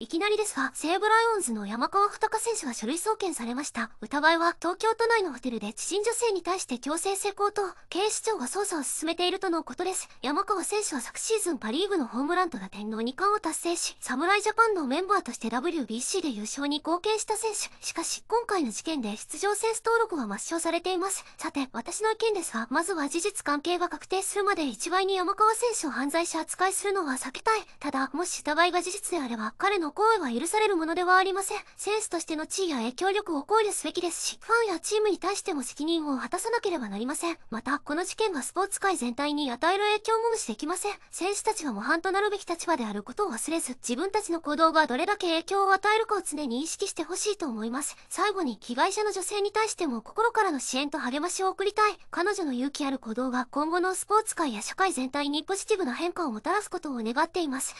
いきなりですが、西武ライオンズの山川穂高選手が書類送検されました。疑いは、東京都内のホテルで知人女性に対して強制性交と、警視庁が捜査を進めているとのことです。山川選手は昨シーズンパリーグのホームランと打点の2冠を達成し、侍ジャパンのメンバーとして WBC で優勝に貢献した選手。しかし、今回の事件で出場選手登録は抹消されています。さて、私の意見ですが、まずは事実関係が確定するまで一概に山川選手を犯罪者扱いするのは避けたい。ただ、もし疑いが事実であれば、彼のの行為は許されるものではありません。センスとしての地位や影響力を考慮すべきですし、ファンやチームに対しても責任を果たさなければなりません。また、この事件がスポーツ界全体に与える影響も無視できません。選手たちは模範となるべき立場であることを忘れず、自分たちの行動がどれだけ影響を与えるかを常に意識してほしいと思います。最後に、被害者の女性に対しても心からの支援と励ましを送りたい。彼女の勇気ある行動が今後のスポーツ界や社会全体にポジティブな変化をもたらすことを願っています。